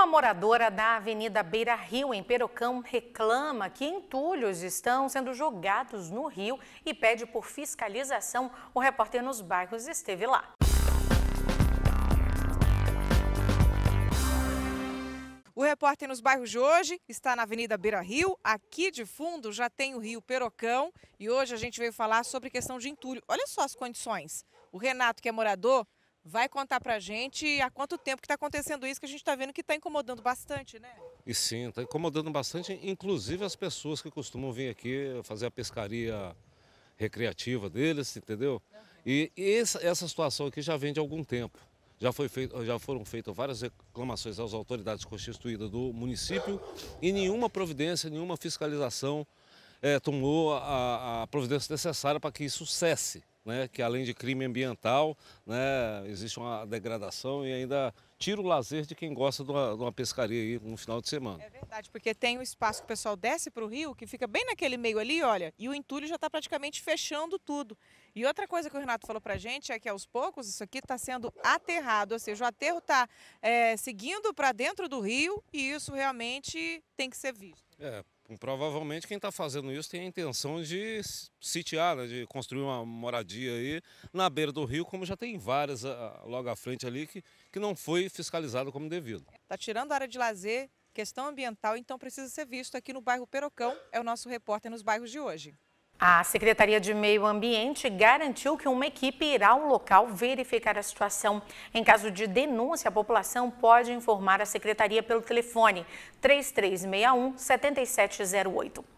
Uma moradora da Avenida Beira Rio, em Perocão, reclama que entulhos estão sendo jogados no rio e pede por fiscalização. O repórter nos bairros esteve lá. O repórter nos bairros de hoje está na Avenida Beira Rio. Aqui de fundo já tem o Rio Perocão e hoje a gente veio falar sobre questão de entulho. Olha só as condições. O Renato, que é morador, vai contar para a gente há quanto tempo que está acontecendo isso, que a gente está vendo que está incomodando bastante, né? E sim, está incomodando bastante, inclusive as pessoas que costumam vir aqui fazer a pescaria recreativa deles, entendeu? E, essa, essa, situação aqui já vem de algum tempo. Já, foi feito, já foram feitas várias reclamações às autoridades constituídas do município e nenhuma providência, nenhuma fiscalização é, tomou a, a providência necessária para que isso cesse né, que além de crime ambiental, né, existe uma degradação e ainda tira o lazer de quem gosta de uma, de uma pescaria aí no final de semana. É verdade, porque tem um espaço que o pessoal desce para o rio, que fica bem naquele meio ali, olha, e o entulho já está praticamente fechando tudo. E outra coisa que o Renato falou para a gente é que aos poucos isso aqui está sendo aterrado, ou seja, o aterro está é, eh, seguindo para dentro do rio e isso realmente tem que ser visto. É, Provavelmente quem está fazendo isso tem a intenção de sitiar, né, de construir uma moradia aí na beira do rio, como já tem várias ah, ah, logo à frente ali que, que não foi fiscalizado como devido. Está tirando a área de lazer, questão ambiental, então precisa ser visto aqui no bairro Perocão. É o nosso repórter nos bairros de hoje. A Secretaria de Meio Ambiente garantiu que uma equipe irá ao local verificar a situação. Em caso de denúncia, a população pode informar a secretaria pelo telefone 3361 7708.